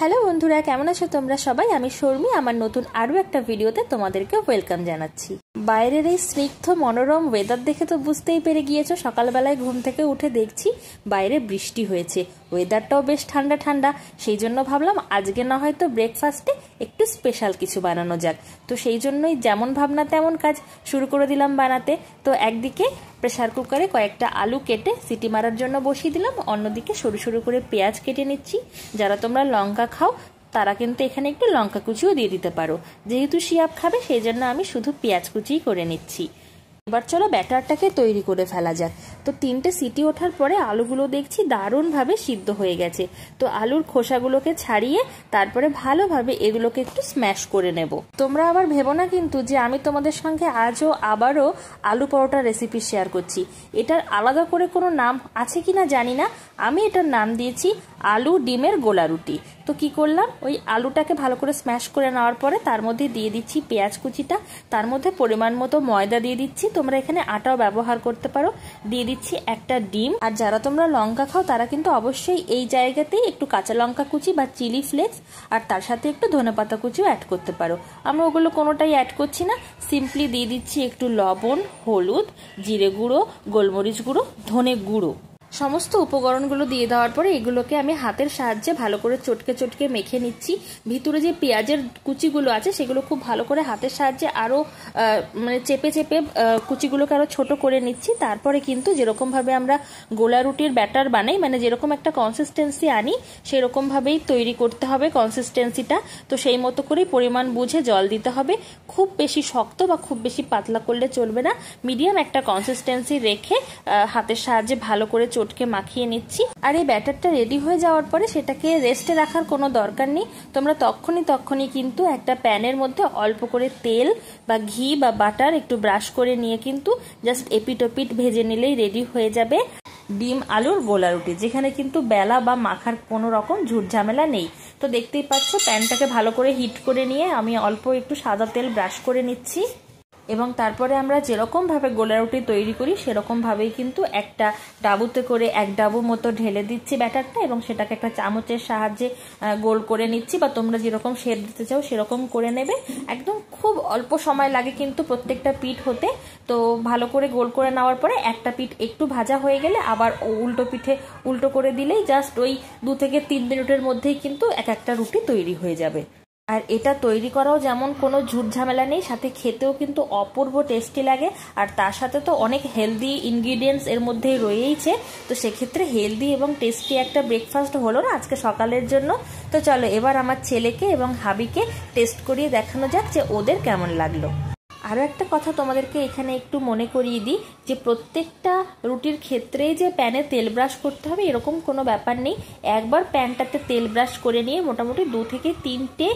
Hello বন্ধুরা কেমন আছো তোমরা সবাই আমি শর্মি আমার নতুন আরও একটা ভিডিওতে তোমাদেরকে ওয়েলকাম জানাচ্ছি বাইরের এই স্নিগ্ধ মনোরম ওয়েদার দেখে তো বুঝতেই পেরে গিয়েছো সকালবেলায় ঘুম থেকে উঠে দেখছি বাইরে বৃষ্টি হয়েছে ওয়েদারটাও বেশ ঠান্ডা ঠান্ডা সেই জন্য ভাবলাম আজকে না হয়তো ব্রেকফাস্টে একটু স্পেশাল কিছু বানানো যাক তো সেই জন্যই যেমন ভাবনা তেমন কাজ শুরু করে দিলাম বানাতে তো একদিকে প্রেশার কুকারে কয়েকটা আলু কেটে সিটি মারার জন্য বসিয়ে দিলাম অন্যদিকে সরু সরু করে পেঁয়াজ কেটে নিচ্ছি যারা তোমরা লঙ্কা খাও তারা কিন্তু এখানে একটু লঙ্কা কুচিও দিয়ে দিতে পারো যেহেতু শিয়াপ খাবে সেই জন্য আমি শুধু পেঁয়াজ কুচিই করে নিচ্ছি এবার চলো ব্যাটারটাকে তৈরি করে ফেলা যাক তো তিনটে সিটি ওঠার পরে আলুগুলো দেখছি দারুণভাবে সিদ্ধ হয়ে গেছে তো আলুর খোসাগুলোকে ছাড়িয়ে তারপরে ভালোভাবে এগুলোকে একটু স্ম্যাশ করে নেব তোমরা আবার ভেবো না কিন্তু যে আমি তোমাদের সঙ্গে আজও আবারও আলু পরোটার রেসিপি শেয়ার করছি এটার আলাদা করে কোনো নাম আছে কি না জানি না আমি এটার নাম দিয়েছি আলু ডিমের গোলা রুটি তো কি করলাম ওই আলুটাকে ভালো করে স্ম্যাশ করে নেওয়ার পরে তার মধ্যে দিয়ে দিচ্ছি পেঁয়াজ কুচিটা তার মধ্যে পরিমাণ মতো ময়দা দিয়ে দিচ্ছি তোমরা এখানে আটাও ব্যবহার করতে পারো দিয়ে দিচ্ছি একটা ডিম আর যারা তোমরা লঙ্কা খাও তারা কিন্তু অবশ্যই এই জায়গাতেই একটু কাঁচা লঙ্কা কুচি বা চিলি ফ্লেক্স আর তার সাথে একটু ধনে পাতা কুচিও অ্যাড করতে পারো আমরা ওগুলো কোনোটাই অ্যাড করছি না সিম্পলি দিয়ে দিচ্ছি একটু লবণ হলুদ জিরে গুঁড়ো গোলমরিচ গুঁড়ো ধনে গুঁড়ো সমস্ত উপকরণগুলো দিয়ে দেওয়ার পরে এগুলোকে আমি হাতের সাহায্যে ভালো করে চটকে চটকে মেখে নিচ্ছি ভিতরে যে পেঁয়াজের কুচিগুলো আছে সেগুলো খুব ভালো করে হাতের সাহায্যে আরও মানে চেপে চেপে কুচিগুলোকে আরও ছোট করে নিচ্ছি তারপরে কিন্তু যেরকমভাবে আমরা গোলা রুটির ব্যাটার বানাই মানে যেরকম একটা কনসিস্টেন্সি আনি সেরকমভাবেই তৈরি করতে হবে কনসিস্টেন্সিটা তো সেই মতো করেই পরিমাণ বুঝে জল দিতে হবে খুব বেশি শক্ত বা খুব বেশি পাতলা করলে চলবে না মিডিয়াম একটা কনসিস্টেন্সি রেখে হাতের সাহায্যে ভালো করে চট ঠোঁটকে মাখিয়ে নিচ্ছি আর এই ব্যাটারটা রেডি হয়ে যাওয়ার পরে সেটাকে রেস্টে রাখার কোনো দরকার নেই তোমরা তখনই তখনই কিন্তু একটা প্যানের মধ্যে অল্প করে তেল বা ঘি বা বাটার একটু ব্রাশ করে নিয়ে কিন্তু জাস্ট এপিটোপিট ভেজে নিলেই রেডি হয়ে যাবে ডিম আলুর গোলা রুটি যেখানে কিন্তু বেলা বা মাখার কোনো রকম ঝামেলা নেই তো দেখতেই পাচ্ছ প্যানটাকে ভালো করে হিট করে নিয়ে আমি অল্প একটু সাদা তেল ব্রাশ করে নিচ্ছি এবং তারপরে আমরা যেরকমভাবে গোলা রুটি তৈরি করি সেরকমভাবেই কিন্তু একটা ডাবুতে করে এক ডাবু মতো ঢেলে দিচ্ছি ব্যাটারটা এবং সেটাকে একটা চামচের সাহায্যে গোল করে নিচ্ছি বা তোমরা যেরকম শেপ দিতে চাও সেরকম করে নেবে একদম খুব অল্প সময় লাগে কিন্তু প্রত্যেকটা পিঠ হতে তো ভালো করে গোল করে নেওয়ার পরে একটা পিঠ একটু ভাজা হয়ে গেলে আবার উল্টো পিঠে উল্টো করে দিলেই জাস্ট ওই দু থেকে তিন মিনিটের মধ্যেই কিন্তু এক একটা রুটি তৈরি হয়ে যাবে আর এটা তৈরি করাও যেমন কোনো ঝুট ঝামেলা নেই সাথে খেতেও কিন্তু অপূর্ব টেস্টি লাগে আর তার সাথে তো অনেক হেলদি ইনগ্রিডিয়েন্টস এর মধ্যে রয়েইছে তো সেক্ষেত্রে হেলদি এবং টেস্টি একটা ব্রেকফাস্ট হলো না আজকে সকালের জন্য তো চলো এবার আমার ছেলেকে এবং হাবিকে টেস্ট করিয়ে দেখানো যাক যে ওদের কেমন লাগলো আরও একটা কথা তোমাদেরকে এখানে একটু মনে করিয়ে দিই যে প্রত্যেকটা রুটির ক্ষেত্রেই যে প্যানে তেল ব্রাশ করতে হবে এরকম কোনো ব্যাপার নেই একবার প্যানটাতে তেল ব্রাশ করে নিয়ে মোটামুটি দু থেকে তিনটে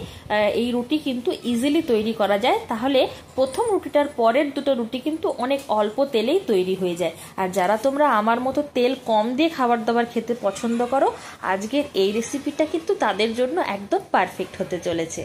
এই রুটি কিন্তু ইজিলি তৈরি করা যায় তাহলে প্রথম রুটিটার পরের দুটো রুটি কিন্তু অনেক অল্প তেলেই তৈরি হয়ে যায় আর যারা তোমরা আমার মতো তেল কম দিয়ে খাবার দাবার খেতে পছন্দ করো আজকের এই রেসিপিটা কিন্তু তাদের জন্য একদম পারফেক্ট হতে চলেছে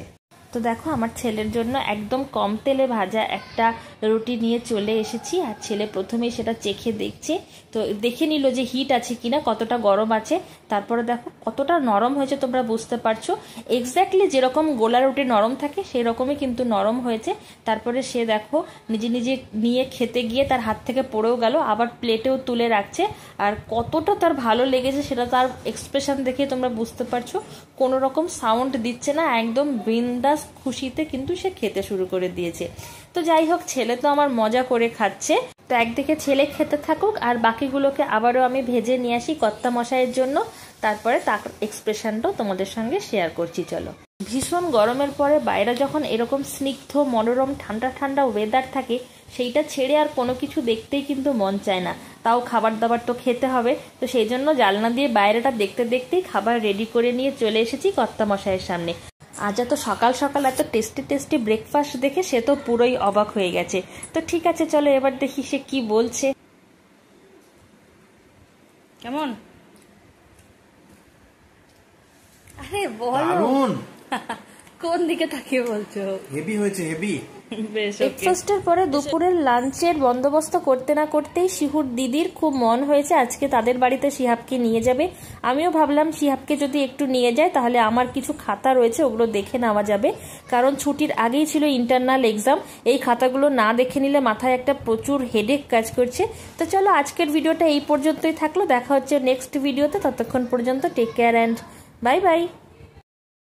তো দেখো আমার ছেলের জন্য একদম কম তেলে ভাজা একটা রুটি নিয়ে চলে এসেছি আর ছেলে প্রথমেই সেটা চেখে দেখছে তো দেখে নিল যে হিট আছে কিনা কতটা গরম আছে তারপরে দেখো কতটা নরম হয়েছে তোমরা বুঝতে পারছো এক্স্যাক্টলি যেরকম গোলা রুটি নরম থাকে সেই রকমই কিন্তু নরম হয়েছে তারপরে সে দেখো নিজে নিজে নিয়ে খেতে গিয়ে তার হাত থেকে পড়েও গেল আবার প্লেটেও তুলে রাখছে আর কতটা তার ভালো লেগেছে সেটা তার এক্সপ্রেশন দেখে তোমরা বুঝতে পারছো কোনো রকম সাউন্ড দিচ্ছে না একদম বিন্দাস খুশিতে কিন্তু সে খেতে শুরু করে দিয়েছে তো যাই হোক ছেলে তো আমার মজা করে খাচ্ছে তো একদিকে ছেলে খেতে থাকুক আর বাকিগুলোকে আবারও আমি ভেজে নিয়ে আসি কত্তা মশাইয়ের জন্য তারপরে তার এক্সপ্রেশনটাও তোমাদের সঙ্গে শেয়ার করছি চলো ভীষণ গরমের পরে বাইরে যখন এরকম স্নিগ্ধ মনোরম ঠান্ডা ঠান্ডা ওয়েদার থাকে সেইটা ছেড়ে আর কোনো কিছু দেখতেই কিন্তু মন চায় না তাও খাবার দাবার তো খেতে হবে তো সেই জন্য জালনা দিয়ে বাইরেটা দেখতে দেখতেই খাবার রেডি করে নিয়ে চলে এসেছি কর্তামশাইয়ের সামনে আজ এত সকাল সকাল এত টেস্টি টেস্টি ব্রেকফাস্ট দেখে সে তো পুরোই অবাক হয়ে গেছে তো ঠিক আছে চলো এবার দেখি সে কি বলছে কেমন আরে বল কোন দিকে তাকিয়ে বলছো হেভি হয়েছে হেভি ব্রেকফাস্টের পরে আচ্ছা। দুপুরের লাঞ্চের বন্দোবস্ত করতে না করতেই শিহুর দিদির খুব মন হয়েছে আজকে তাদের বাড়িতে শিহাবকে নিয়ে যাবে আমিও ভাবলাম শিহাবকে যদি একটু নিয়ে যায় তাহলে আমার কিছু খাতা রয়েছে ওগুলো দেখে নেওয়া যাবে কারণ ছুটির আগেই ছিল ইন্টারনাল এক্সাম এই খাতাগুলো না দেখে নিলে মাথায় একটা প্রচুর হেডেক কাজ করছে তো চলো আজকের ভিডিওটা এই পর্যন্তই থাকলো দেখা হচ্ছে নেক্সট ভিডিওতে ততক্ষণ পর্যন্ত take care and bye by